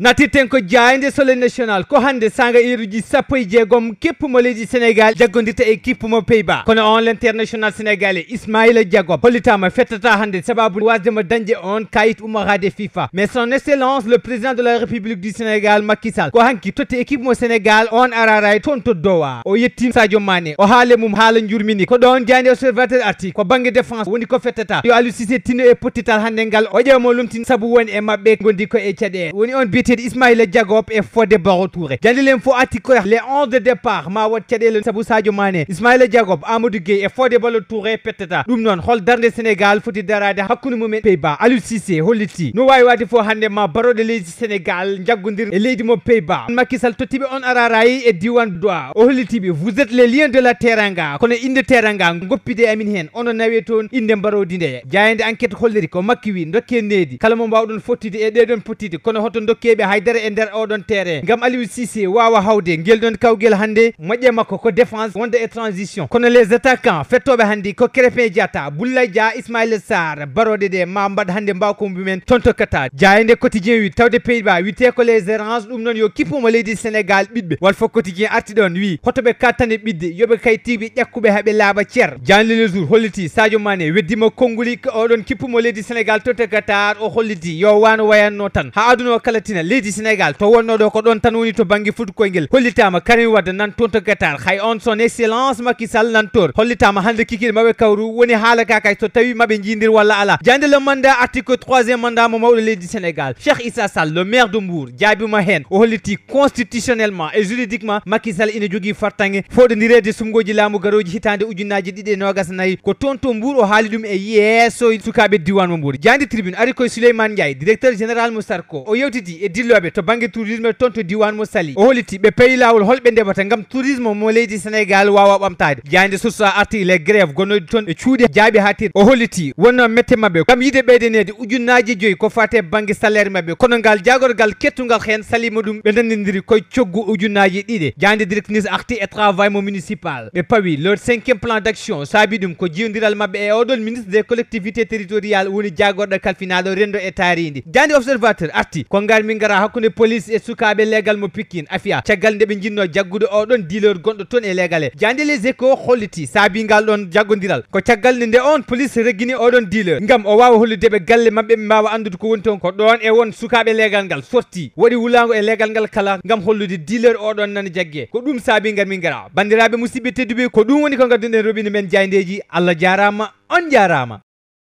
natiten ko jayde sole national ko hande sanga iruji sappo e jeegom keppumo leydi sénégal jaggodirta e kippumo ba kono on l' sénégalais ismaila diago hollitama fettata hande sababu wasdema dañde on kayit ummorade fifa mais son excellence le président de la république du sénégal makisal ko hanki totti équipe mo sénégal on araray e toon toddowa o yetti sadio mané o haale mum haala jurmini ko ɗon jayde observateur arti ko banggue défense woni ko fettata yo aliou tino e pottital hande ngal o ƴewmo lumtin saabu woni e mabɓe gondi ko e caɗele woni on biiti ceeɗo ismaila diagob e fode baro touré jandi len fof les 11 de départ ma wat le saabu sadio mané Ismaïla diagob amadou gueye et fode balo touré Peteta. ɗum noon hol darde sénégal foti darade hakkude mumen peyba aliou sisé Holiti. no wawi wade fo hande ma de leydi sénégal jaggodir et leydi mo peyba makisal Totibi on ararayi et diwan Doua. o hollitiɓe vous êtes les liens de la teranga Kone inde teranga gopide amin hen ono nawe toon inde mbarodi nde jayande enquête holliri ko makki wi dokke needi kala mo mbawɗon fottide e ɗeɗon pottide hoto ɓe haydara e nder oɗon terrain gam aliou sisé wawa hawde guel ɗon kawguel hannde moƴƴe makko ko défense wonde e transition kono les attaquant fettoɓe hannde ko crépin diata boulay dia ismaila sar baroɗe ɗe ma mbaɗ hannde mbakombu men toon tokkata jayande quotidien wi tawde pays bas wite ko les errance ɗum noon yo kippumo leydi sénégal ɓiɓɓe walfo quotidien arti ɗon wi hotoɓe kattane ɓidde yoɓe kay tiɓe ƴakkuɓe haaɓe laaɓa ceer janle le jour holliti sadio mané weddima konnguli ko oɗon kippumo leydi sénégal totte qatar o holliti yo wano wayanno tan ha aduna o kala tina rawatina leydi sénégal to wonno ɗo ko ɗon tan woni to banggue futukoy hollitama karim wadda nan toon to qatar hay on son excellence makisal nan toon hollitama hande kikiɗe maɓe kawru woni haala ka kay so tawi maɓe jidir walla ala jande le mandat article troisiéme mandat mo mawɗo leydi sénégal cheikh issa sall le maire de mbour jaabima hen o holliti constitutionnellement et juridiquement makisal ina jogui fartange foɗodirede sumgoji laamu garoji hitande ujunnaji ɗiɗi e nogas nayyi ko toon to mbour o haali ɗum e yeeso sukaɓe diwan mo mbour jandi tribune ari koye souleymane ndiaye directeur général mo sarko o yewtiti e dilloɓe to banggue tourisme toon to diwan mo sali o holiti ɓe payi lawol holɓe ndemata gam tourisme mo leydi sénégal wawa ɓamtade jande susa arti les grève gonnoyde toon e cuuɗi jaaɓi hatir o holiti wonno mette mabɓe gam yide ɓeydenede ujunnaji joyyi ko fate banggue salaire mabɓe kono ngal jagorgal kettugal hen salima ɗum ɓe dandidiri koye coggu ujunnaji ɗiɗe jande directrice arti e travail mo municipal ɓe pawi leur cinquième plan d' action saabi ɗum ko jewdiral mabɓe e oɗon ministre des collectivités territoriales woni jagorɗo kalfinaɗo rendo e taaridi jande observateur arti ko ngarmi gara hakkunde police e sukaɓe legal mo pikkin afiya caggal ndeɓe jinno jaggude oɗon dealer gonɗo toon e legal e jande les eco holliti saabi ngal ɗon jaggodiral ko caggal nde nde on police reggini oɗon dealer ngam o wawa hollude galle mabɓe ɓe mbawa andude ko woni toon ko ɗon e won sukaɓe legal ngal sorti waɗi wulago e legal ngal kala ngam hollude dilor oɗon nana jaggue ko ɗum saabi ngal min gara bandiraɓe musidɓe tedduɓe ko ɗum woni ko gadduɗen robine men jayndeji allah jarama on jarama